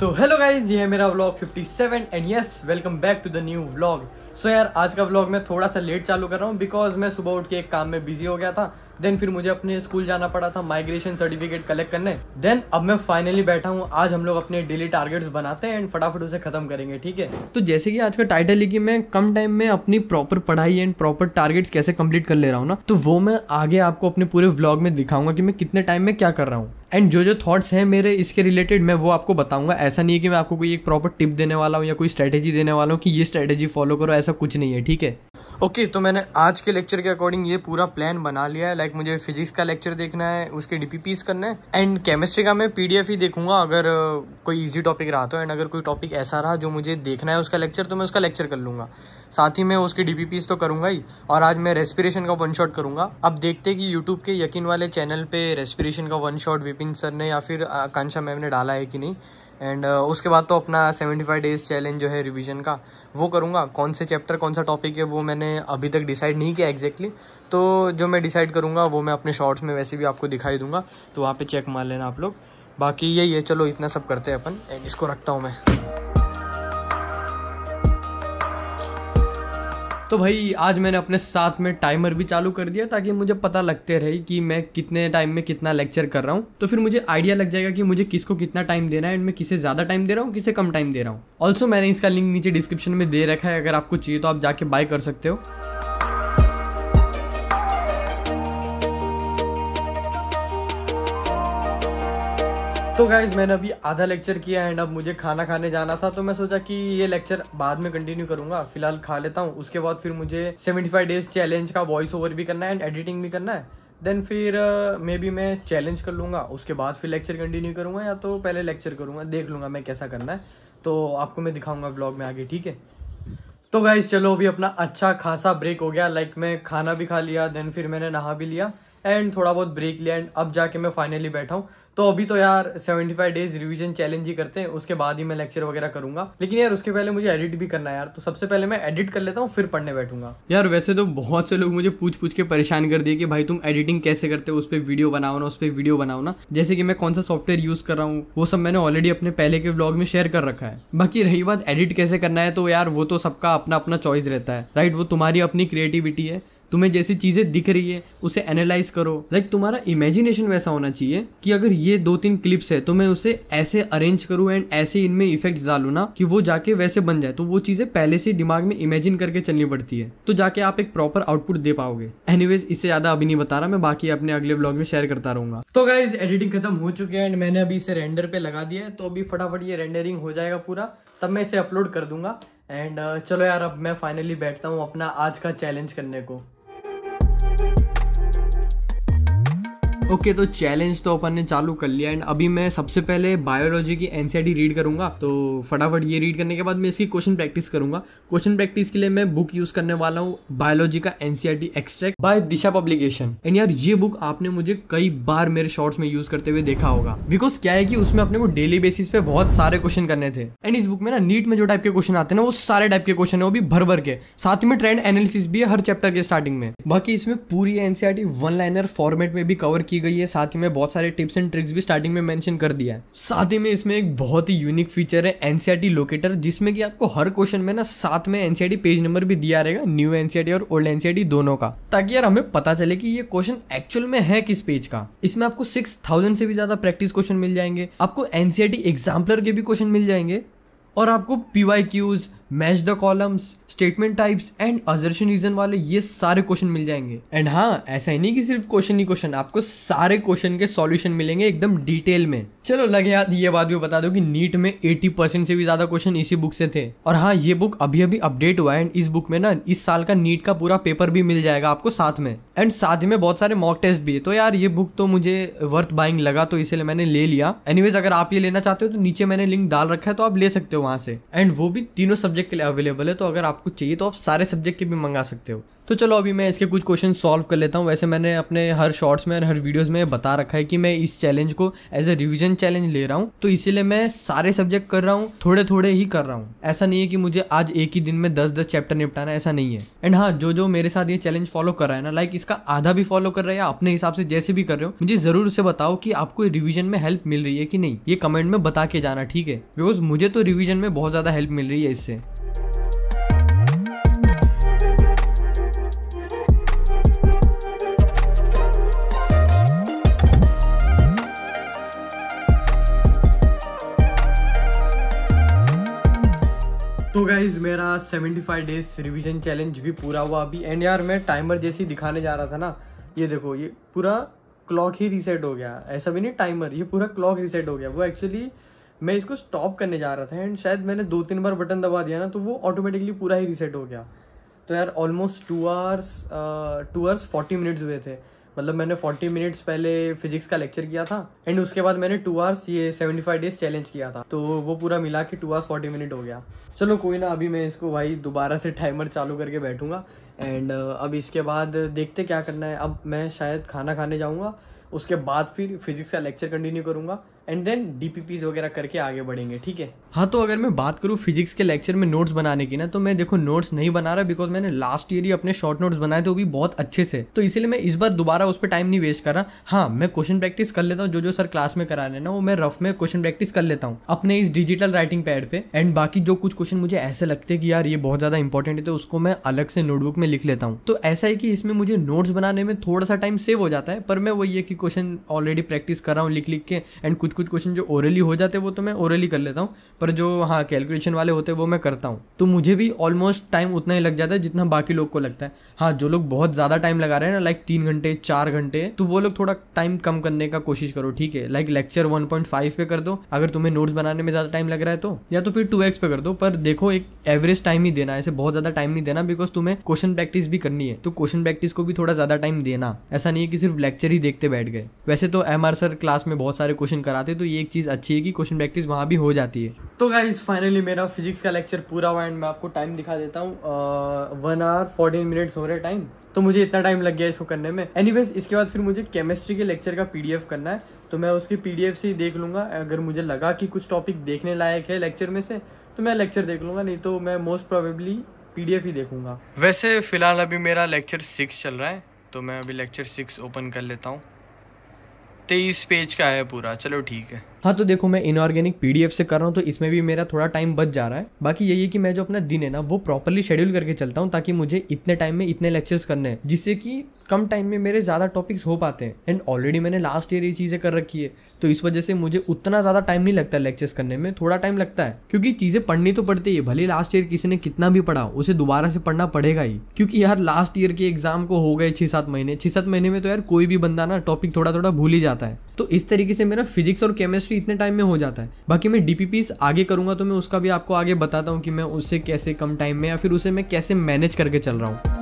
तो hello guys ये है मेरा vlog 57 and yes welcome back to the new vlog so यार आज का व्लॉग मैं थोड़ा सा लेट चालू कर रहा हूँ बिकॉज मैं सुबह उठ के एक काम में बिजी हो गया था देन फिर मुझे अपने स्कूल जाना पड़ा था माइग्रेशन सर्टिफिकेट कलेक्ट करने देन अब मैं फाइनली बैठा हूँ आज हम लोग अपने डेली टारगेट्स बनाते हैं एंड फटाफट उसे खत्म करेंगे ठीक है तो जैसे कि आज का टाइटल है कि मैं कम टाइम में अपनी प्रॉपर पढ़ाई एंड प्रॉपर टारगेट्स कैसे कंप्लीट कर ले रहा हूँ ना तो वो मैं आगे आपको अपने पूरे व्लॉग में दिखाऊंगा कि मैं कितने टाइम में क्या कर रहा हूँ एंड जो जो थॉट्स हैं मेरे इसके रिलेटेड मैं वो आपको बताऊंगा ऐसा नहीं है कि मैं आपको कोई एक प्रॉपर टिप देने वाला हूँ या कोई स्ट्रैटेजी देने वाला हूँ कि ये स्ट्रैटेजी फॉलो करो ऐसा कुछ नहीं है ठीक है ओके okay, तो मैंने आज के लेक्चर के अकॉर्डिंग ये पूरा प्लान बना लिया है लाइक मुझे फिजिक्स का लेक्चर देखना है उसके डीपीपीस करना है एंड केमिस्ट्री का मैं पीडीएफ ही देखूंगा अगर कोई इजी टॉपिक रहा तो एंड अगर कोई टॉपिक ऐसा रहा जो मुझे देखना है उसका लेक्चर तो मैं उसका लेक्चर कर लूँगा साथ ही मैं उसके डी तो करूँगा ही और आज मैं रेस्पिरेशन का वन शॉट करूँगा अब देखते कि यूट्यूब के यकीन वाले चैनल पर रेस्पिरेशन का वन शॉट विपिन सर ने या फिर आकांक्षा मैम ने डाला है कि नहीं एंड uh, उसके बाद तो अपना सेवेंटी फाइव डेज़ चैलेंज जो है रिवीजन का वो करूँगा कौन से चैप्टर कौन सा टॉपिक है वो मैंने अभी तक डिसाइड नहीं किया एग्जैक्टली exactly. तो जो मैं डिसाइड करूँगा वो मैं अपने शॉर्ट्स में वैसे भी आपको दिखाई दूंगा तो वहाँ पे चेक मार लेना आप लोग बाकी यही है चलो इतना सब करते हैं अपन एंड इसको रखता हूँ मैं तो भाई आज मैंने अपने साथ में टाइमर भी चालू कर दिया ताकि मुझे पता लगते रहे कि मैं कितने टाइम में कितना लेक्चर कर रहा हूँ तो फिर मुझे आइडिया लग जाएगा कि मुझे किसको कितना टाइम देना है एंड मैं किसे ज़्यादा टाइम दे रहा हूँ किसे कम टाइम दे रहा हूँ ऑल्सो मैंने इसका लिंक नीचे डिस्क्रिप्शन में दे रखा है अगर आपको चाहिए तो आप जाके बाय कर सकते हो तो गाइज मैंने अभी आधा लेक्चर किया एंड अब मुझे खाना खाने जाना था तो मैं सोचा कि ये लेक्चर बाद में कंटिन्यू करूंगा फिलहाल खा लेता हूँ उसके बाद फिर मुझे 75 डेज चैलेंज का वॉइस ओवर भी करना है एंड एडिटिंग भी करना है देन फिर मे uh, बी मैं चैलेंज कर लूँगा उसके बाद फिर लेक्चर कंटिन्यू करूँगा या तो पहले लेक्चर करूँगा देख लूँगा मैं कैसा करना है तो आपको मैं दिखाऊँगा ब्लॉग में आगे ठीक है तो गाइज चलो अभी अपना अच्छा खासा ब्रेक हो गया लाइक मैं खाना भी खा लिया देन फिर मैंने नहा भी लिया एंड थोड़ा बहुत ब्रेक लिया एंड अब जाके मैं फाइनली बैठा हूँ तो अभी तो यार seventy five days revision challenge ही करते हैं उसके बाद ही मैं लेक्चर वगैरह करूंगा लेकिन यार उसके पहले मुझे एडिट भी करना है यार तो सबसे पहले मैं एडिट कर लेता हूँ फिर पढ़ने बैठूंगा यार वैसे तो बहुत से लोग मुझे पूछ पूछ के परेशान कर दिए कि भाई तुम एडिटिंग कैसे करते हो उस पर वीडियो बनाओ ना उस पर वीडियो बनाओ ना जैसे कि मैं कौन सा सॉफ्टवेयर यूज कर रहा हूँ वो सब मैंने ऑलरेडी अपने पहले के ब्लॉग में शेयर कर रखा है बाकी रही बात एडिट कैसे करना है तो यार वो तो सबका अपना अपना चॉइस रहता है राइट वो तुम्हारी अपनी क्रिएटिविटी है तुम्हें जैसी चीज़ें दिख रही है उसे एनालाइज करो लाइक like, तुम्हारा इमेजिनेशन वैसा होना चाहिए कि अगर ये दो तीन क्लिप्स है तो मैं उसे ऐसे अरेंज करूँ एंड ऐसे इनमें इफेक्ट डालू ना कि वो जाके वैसे बन जाए तो वो चीज़ें पहले से दिमाग में इमेजिन करके चलनी पड़ती है तो जाके आप एक प्रॉपर आउटपुट दे पाओगे एनीवेज इससे ज़्यादा अभी नहीं बता रहा मैं बाकी अपने अगले ब्लॉग में शेयर करता रहूंगा तो गाइज एडिटिंग खत्म हो चुके हैं एंड मैंने अभी इसे रेंडर पे लगा दिया है तो अभी फटाफट ये रेंडरिंग हो जाएगा पूरा तब मैं इसे अपलोड कर दूंगा एंड uh, चलो यार अब मैं फाइनली बैठता हूँ अपना आज का चैलेंज करने को ओके okay, तो चैलेंज तो अपन ने चालू कर लिया एंड अभी मैं सबसे पहले बायोलॉजी की एनसीईआरटी रीड e करूंगा तो फटाफट ये रीड करने के बाद मैं इसकी क्वेश्चन प्रैक्टिस करूंगा क्वेश्चन प्रैक्टिस के लिए मैं बुक यूज करने वाला हूँ बायोलॉजी का NCERT extract by Disha publication and यार ये बुक आपने मुझे कई बार मेरे शॉर्ट्स में यूज करते हुए देखा होगा बिकॉज क्या है कि उसमें अपने को डेली बेसिस पे बहुत सारे क्वेश्चन करने थे एंड इस बुक में ना नीट में जो टाइप के क्वेश्चन आते हैं ना वो सारे टाइप के क्वेश्चन है वो भी भर भर के साथ में ट्रेंड एनालिसिस भी है हर चैप्टर के स्टार्टिंग में बाकी इसमें पूरी एनसीआरटी वन लाइनर फॉर्मेट में भी कवर की की गई है साथ ही में बहुत सारे टिप्स एंड ट्रिक्स भी स्टार्टिंग में मेंशन कर दिया है साथ ही में इसमें एक बहुत ही यूनिक फीचर है एनसीआरटी लोकेटर e जिसमें कि आपको हर क्वेश्चन में ना साथ में एनसीआरटी पेज नंबर भी दिया रहेगा न्यू एनसीआरटी e और ओल्ड एनसीआरटी e दोनों का ताकि यार हमें पता चले कि ये क्वेश्चन एक्चुअल में है किस पेज का इसमें आपको सिक्स थाउजेंड से भी ज्यादा प्रैक्टिस क्वेश्चन मिल जाएंगे आपको एनसीआरटी एग्जाम्पलर के भी क्वेश्चन मिल जाएंगे और आपको PYQs match the columns statement types and assertion reason वाले ये सारे क्वेश्चन मिल जाएंगे एंड हाँ ऐसा ही नहीं कि सिर्फ क्वेश्चन ही क्वेश्चन आपको सारे क्वेश्चन के सॉल्यूशन मिलेंगे एकदम डिटेल में चलो लगे याद ये बात भी बता दो कि नीट में 80 परसेंट से भी ज्यादा क्वेश्चन इसी बुक से थे और हाँ ये बुक अभी अभी अपडेट हुआ है एंड इस बुक में ना इस साल का नीट का पूरा पेपर भी मिल जाएगा आपको साथ में एंड साथ में बहुत सारे मॉक टेस्ट भी है तो यार ये बुक तो मुझे वर्थ बाइंग लगा तो इसलिए मैंने ले लिया एनीवेज अगर आप ये लेना चाहते हो तो नीचे मैंने लिंक डाल रखा है तो आप ले सकते हो वहां से एंड वो भी तीनों सब्जेक्ट सब्जेक्ट के लिए अवेलेबल है तो अगर आपको चाहिए तो आप सारे सब्जेक्ट के भी मंगा सकते हो तो चलो अभी मैं इसके कुछ क्वेश्चन सॉल्व कर लेता हूँ वैसे मैंने अपने हर शॉर्ट्स में और हर वीडियोस में बता रखा है कि मैं इस चैलेंज को एज ए रिविजन चैलेंज ले रहा हूँ तो इसीलिए मैं सारे सब्जेक्ट कर रहा हूँ थोड़े थोड़े ही कर रहा हूँ ऐसा नहीं है कि मुझे आज एक ही दिन में दस दस चैप्टर निपटाना ऐसा नहीं है एंड हाँ जो जो मेरे साथ ये चैलेंज फॉलो कर रहा है ना लाइक इसका आधा भी फॉलो कर रहा है या अपने हिसाब से जैसे भी कर रहे हो मुझे जरूर से बताओ कि आपको रिविजन में हेल्प मिल रही है कि नहीं ये कमेंट में बता के जाना ठीक है बिकॉज मुझे तो रिविजन में बहुत ज्यादा हेल्प मिल रही है इससे तो गाइज मेरा 75 डेज रिविजन चैलेंज भी पूरा हुआ अभी एंड यार मैं टाइमर जैसे ही दिखाने जा रहा था ना ये देखो ये पूरा क्लॉक ही रीसेट हो गया ऐसा भी नहीं टाइमर ये पूरा क्लॉक रीसेट हो गया वो एक्चुअली मैं इसको स्टॉप करने जा रहा था एंड शायद मैंने दो तीन बार बटन दबा दिया ना तो वो ऑटोमेटिकली पूरा ही रीसेट हो गया तो यार almost two hours two hours forty minutes हुए थे मतलब मैंने फोर्टी मिनट्स पहले फिजिक्स का लेक्चर किया था एंड उसके बाद मैंने टू आवर्स ये सेवेंटी फाइव डेज चैलेंज किया था तो वो पूरा मिला के टू आवर्स फोर्टी मिनट हो गया चलो कोई ना अभी मैं इसको भाई दोबारा से टाइमर चालू करके बैठूंगा एंड अब इसके बाद देखते क्या करना है अब मैं शायद खाना खाने जाऊँगा उसके बाद फिर फिजिक्स का लेक्चर कंटिन्यू करूँगा एंड देन डीपीपीज वगैरह करके आगे बढ़ेंगे ठीक है हाँ तो अगर मैं बात करूँ फिजिक्स के लेक्चर में नोट्स बनाने की ना तो मैं देखो नोट्स नहीं बना रहा बिकॉज मैंने लास्ट ईयर ही अपने शॉर्ट नोट्स बनाए थे वो भी बहुत अच्छे से तो इसलिए मैं इस बार दोबारा उस पर टाइम नहीं वेस्ट कर रहा हाँ मैं क्वेश्चन प्रैक्टिस कर लेता हूँ जो जो सर क्लास में करा रहे हैं ना वो मैं रफ में क्वेश्चन प्रैक्टिस कर लेता हूँ अपने इस डिजिटल राइटिंग पैड पे एंड बाकी जो कुछ क्वेश्चन मुझे ऐसे लगते हैं कि यार ये बहुत ज़्यादा इंपॉर्टेंट है तो उसको मैं अलग से नोटबुक में लिख लेता हूँ तो ऐसा है कि इसमें मुझे नोट्स बनाने में थोड़ा सा टाइम सेव हो जाता है पर मैं वही है कि क्वेश्चन ऑलरेडी प्रैक्टिस कर रहा हूँ लिख लिख के एंड कुछ कुछ क्वेश्चन जो ओरली हो जाते वो तो मैं ओरली कर लेता हूँ पर जो हाँ कैलकुलेशन वाले होते वो मैं करता हूँ तो मुझे भी ऑलमोस्ट टाइम उतना ही लग जाता है जितना बाकी लोग को लगता है हाँ जो लोग बहुत ज़्यादा टाइम लगा रहे हैं ना लाइक तीन घंटे चार घंटे तो वो लोग थोड़ा टाइम कम करने का कोशिश करो ठीक है like lecture one point five पे कर दो अगर तुम्हें नोट्स बनाने में ज़्यादा टाइम लग रहा है तो या तो फिर टू एक्स पे कर दो पर देखो एक एवरेज टाइम ही देना ऐसे बहुत ज़्यादा टाइम नहीं देना बिकॉज तुम्हें क्वेश्चन प्रैक्टिस भी करनी है तो क्वेश्चन प्रैक्टिस को भी थोड़ा ज़्यादा टाइम देना ऐसा नहीं है कि सिर्फ लेक्चर ही देखते बैठ गए वैसे तो एम सर क्लास में बहुत सारे क्वेश्चन कराते जाते हैं तो ये एक चीज़ अच्छी है कि क्वेश्चन प्रैक्टिस वहाँ भी हो जाती है तो गाइज फाइनली मेरा फिजिक्स का लेक्चर पूरा हुआ एंड मैं आपको टाइम दिखा देता हूँ वन आवर फोर्टीन मिनट्स हो रहे टाइम तो मुझे इतना टाइम लग गया इसको करने में एनी इसके बाद फिर मुझे केमिस्ट्री के लेक्चर का पी करना है तो मैं उसकी पी से ही देख लूँगा अगर मुझे लगा कि कुछ टॉपिक देखने लायक है लेक्चर में से तो मैं लेक्चर देख लूँगा नहीं तो मैं मोस्ट प्रोबेबली पी ही देखूँगा वैसे फ़िलहाल अभी मेरा लेक्चर सिक्स चल रहा है तो मैं अभी लेक्चर सिक्स ओपन कर लेता हूँ तेईस पेज का है पूरा चलो ठीक है हाँ तो देखो मैं इनऑर्गेनिक पीडीएफ से कर रहा हूँ तो इसमें भी मेरा थोड़ा टाइम बच जा रहा है बाकी यही है कि मैं जो अपना दिन है ना वो प्रॉपरली शेड्यूल करके चलता हूँ ताकि मुझे इतने टाइम में इतने लेक्चर्स करने हैं जिससे कि कम टाइम में मेरे ज़्यादा टॉपिक्स हो पाते हैं एंड ऑलरेडी मैंने लास्ट ईयर ये चीज़ें कर रखी है तो इस वजह से मुझे उतना ज़्यादा टाइम नहीं लगता लेक्चर्स करने में थोड़ा टाइम लगता है क्योंकि चीज़ें पढ़नी तो पड़ती है भले लास्ट ईयर किसी ने कितना भी पढ़ा उसे दोबारा से पढ़ना पड़ेगा ही क्योंकि यार लास्ट ईयर के एग्जाम को हो गए छः सात महीने छः सात महीने में तो यार कोई भी बंदा ना टॉपिक थोड़ा थोड़ा भूल ही जाता है तो इस तरीके से मेरा फिजिक्स और केमिस्ट्री इतने टाइम में हो जाता है बाकी मैं डी आगे करूंगा तो मैं उसका भी आपको आगे बताता हूँ कि मैं उससे कैसे कम टाइम में या फिर उसे मैं कैसे मैनेज करके चल रहा हूँ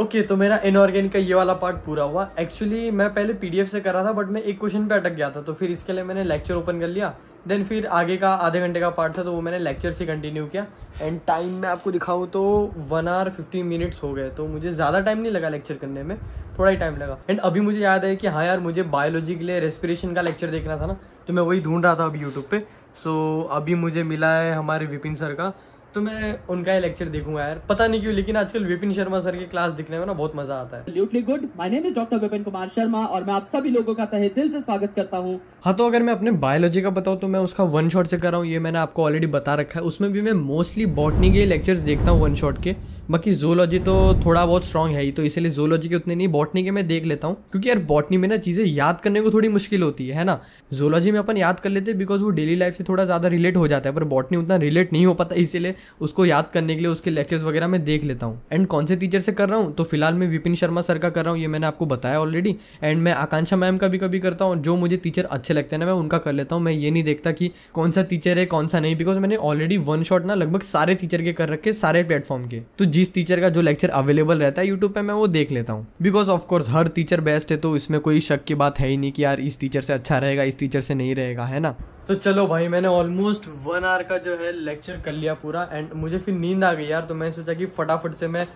ओके okay, तो मेरा इनऑर्गेनिक का ये वाला पार्ट पूरा हुआ एक्चुअली मैं पहले पीडीएफ से कर रहा था बट मैं एक क्वेश्चन पे अटक गया था तो फिर इसके लिए मैंने लेक्चर ओपन कर लिया देन फिर आगे का आधे घंटे का पार्ट था तो वो मैंने लेक्चर से कंटिन्यू किया एंड टाइम मैं आपको दिखाऊँ तो वन आवर फिफ्टीन मिनट्स हो गए तो मुझे ज़्यादा टाइम नहीं लगा लेक्चर करने में थोड़ा ही टाइम लगा एंड अभी मुझे याद है कि हाँ यार मुझे बायोलॉजी के लिए रेस्पिरेशन का लेक्चर देखना था ना तो मैं वही ढूंढ रहा था अभी यूट्यूब पर सो so, अभी मुझे मिला है हमारे विपिन सर का तो मैं उनका ही लेक्चर देखूंगा यार पता नहीं क्यों लेकिन आजकल विपिन शर्मा सर की क्लास दिखने में ना बहुत मजा आता है good my name is doctor Vipin Kumar Sharma और मैं आप सभी लोगों का तहे दिल से स्वागत करता हूँ हाँ तो अगर मैं अपने बायोलॉजी का बताऊँ तो मैं उसका वन शॉट से कर रहा हूँ ये मैंने आपको ऑलरेडी बता रखा है उसमें भी मैं मोस्टली बॉटनी के लेक्चर्स देखता हूँ वन शॉट के बाकी जोलॉजी तो थोड़ा बहुत स्ट्रॉन्ग है ही तो इसीलिए जोलॉजी के उतने नहीं बॉटनी के मैं देख लेता हूँ क्योंकि यार बॉटनी में ना चीज़ें याद करने को थोड़ी मुश्किल होती है, है ना जोलॉजी में अपन याद कर लेते हैं बिकॉज वो डेली लाइफ से थोड़ा ज़्यादा रिलेट हो जाता है पर बॉटनी उतना रिलेट नहीं हो पाता इसीलिए उसको याद करने के लिए उसके लेक्चर्स वगैरह मैं देख लेता हूँ एंड कौन से टीचर से कर रहा हूँ तो फिलहाल मैं विपिन शर्मा सर का कर रहा हूँ ये मैंने आपको बताया ऑलरेडी एंड मैं आकांक्षा मैम का भी कभी करता हूँ जो मुझे टीचर अच्छे लगते हैं ना मैं उनका कर लेता हूँ मैं ये नहीं देखता कि कौन सा टीचर है कौन सा नहीं बिकॉज मैंने ऑलरेडी वन शॉट ना लगभग सारे टीचर के कर रखे सारे प्लेटफॉर्म के तो जिस टीचर का जो लेक्चर अवेलेबल रहता है यूट्यूब पर मैं वो देख लेता हूँ बिकॉज ऑफकोर्स हर टीचर बेस्ट है तो इसमें कोई शक की बात है ही नहीं कि यार इस टीचर से अच्छा रहेगा इस टीचर से नहीं रहेगा है ना तो चलो भाई मैंने ऑलमोस्ट वन आवर का जो है लेक्चर कर लिया पूरा एंड मुझे फिर नींद आ गई यार तो मैंने सोचा कि फटाफट से मैं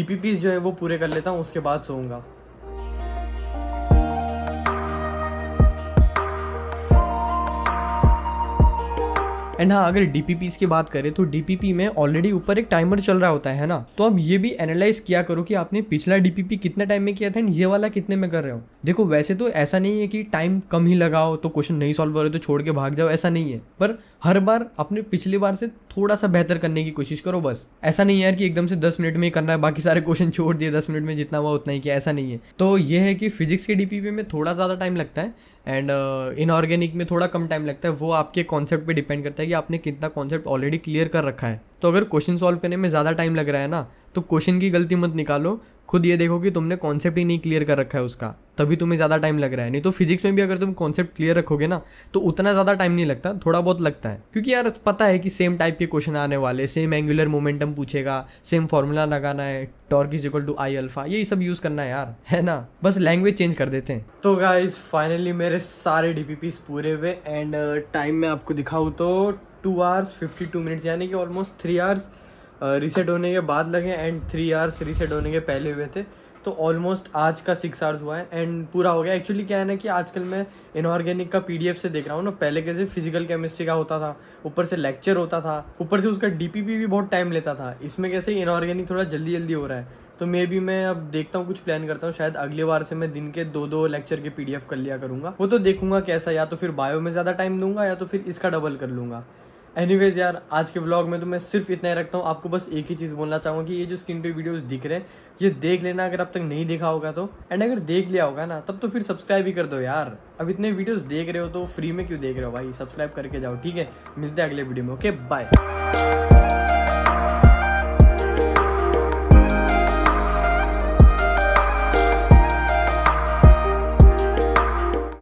डी जो है वो पूरे कर लेता हूँ उसके बाद सोऊंगा एंड हाँ अगर डी की बात करें तो डी में ऑलरेडी ऊपर एक टाइमर चल रहा होता है ना तो अब ये भी एनालाइज किया करो कि आपने पिछला डी कितने टाइम में किया था एंड ये वाला कितने में कर रहे हो देखो वैसे तो ऐसा नहीं है कि टाइम कम ही लगाओ तो क्वेश्चन नहीं सॉल्व हो रहे तो छोड़ के भाग जाओ ऐसा नहीं है पर हर बार अपने पिछली बार से थोड़ा सा बेहतर करने की कोशिश करो बस ऐसा नहीं है यार कि एकदम से दस मिनट में ही करना है बाकी सारे क्वेश्चन छोड़ दिए दस मिनट में जितना हुआ उतना ही किया ऐसा नहीं है तो ये है कि फिजिक्स के डी में थोड़ा ज़्यादा टाइम लगता है एंड इनऑर्गेनिक uh, में थोड़ा कम टाइम लगता है वो आपके कॉन्सेप्ट डिपेंड करता है कि आपने कितना कॉन्सेप्ट ऑलरेडी क्लियर कर रखा है तो अगर क्वेश्चन सॉल्व करने में ज़्यादा टाइम लग रहा है ना तो क्वेश्चन की गलती मत निकालो खुद ये देखो कि तुमने कॉन्सेप्ट ही नहीं क्लियर कर रखा है उसका तभी तुम्हें ज़्यादा टाइम लग रहा है नहीं तो फिजिक्स में भी अगर तुम कॉन्सेप्ट क्लियर रखोगे ना तो उतना ज़्यादा टाइम नहीं लगता थोड़ा बहुत लगता है क्योंकि यार पता है कि सेम टाइप के क्वेश्चन आने वाले सेम एंगुलर मोमेंटम पूछेगा सेम फॉर्मूला लगाना है torque is equal to I alpha यही सब यूज़ करना है यार है ना बस लैंग्वेज चेंज कर देते हैं तो गाइज फाइनली मेरे सारे डी पूरे हुए एंड टाइम में आपको दिखाऊँ तो two hours fifty two minutes यानी कि ऑलमोस्ट थ्री आवर्स रिसेट होने के बाद लगे एंड थ्री आवर्स रिसेट होने के पहले हुए थे तो ऑलमोस्ट आज का सिक्स आवर्स हुआ है एंड पूरा हो गया एक्चुअली क्या है ना कि आजकल मैं इनऑर्गेनिक का पी से देख रहा हूँ ना पहले कैसे फिजिकल केमिस्ट्री का होता था ऊपर से लेक्चर होता था ऊपर से उसका डी भी बहुत टाइम लेता था इसमें कैसे इनऑर्गेनिक थोड़ा जल्दी जल्दी हो रहा है तो मे भी मैं अब देखता हूँ कुछ प्लान करता हूँ शायद अगले बार से मैं दिन के दो दो लेक्चर के पीडीएफ कर लिया करूँगा वो तो देखूंगा कैसा या तो फिर बायो में ज़्यादा टाइम दूंगा या तो फिर इसका डबल कर लूँगा एनीवेज यार आज के व्लॉग में तो मैं सिर्फ इतना ही रखता हूँ आपको बस एक ही चीज़ बोलना चाहूँगा कि ये जो स्क्रीन पे वीडियोस दिख रहे हैं ये देख लेना अगर अब तक नहीं देखा होगा तो एंड अगर देख लिया होगा ना तब तो फिर सब्सक्राइब ही कर दो यार अब इतने वीडियोस देख रहे हो तो फ्री में क्यों देख रहे हो भाई सब्सक्राइब करके जाओ ठीक है मिलते हैं अगले वीडियो में ओके बाय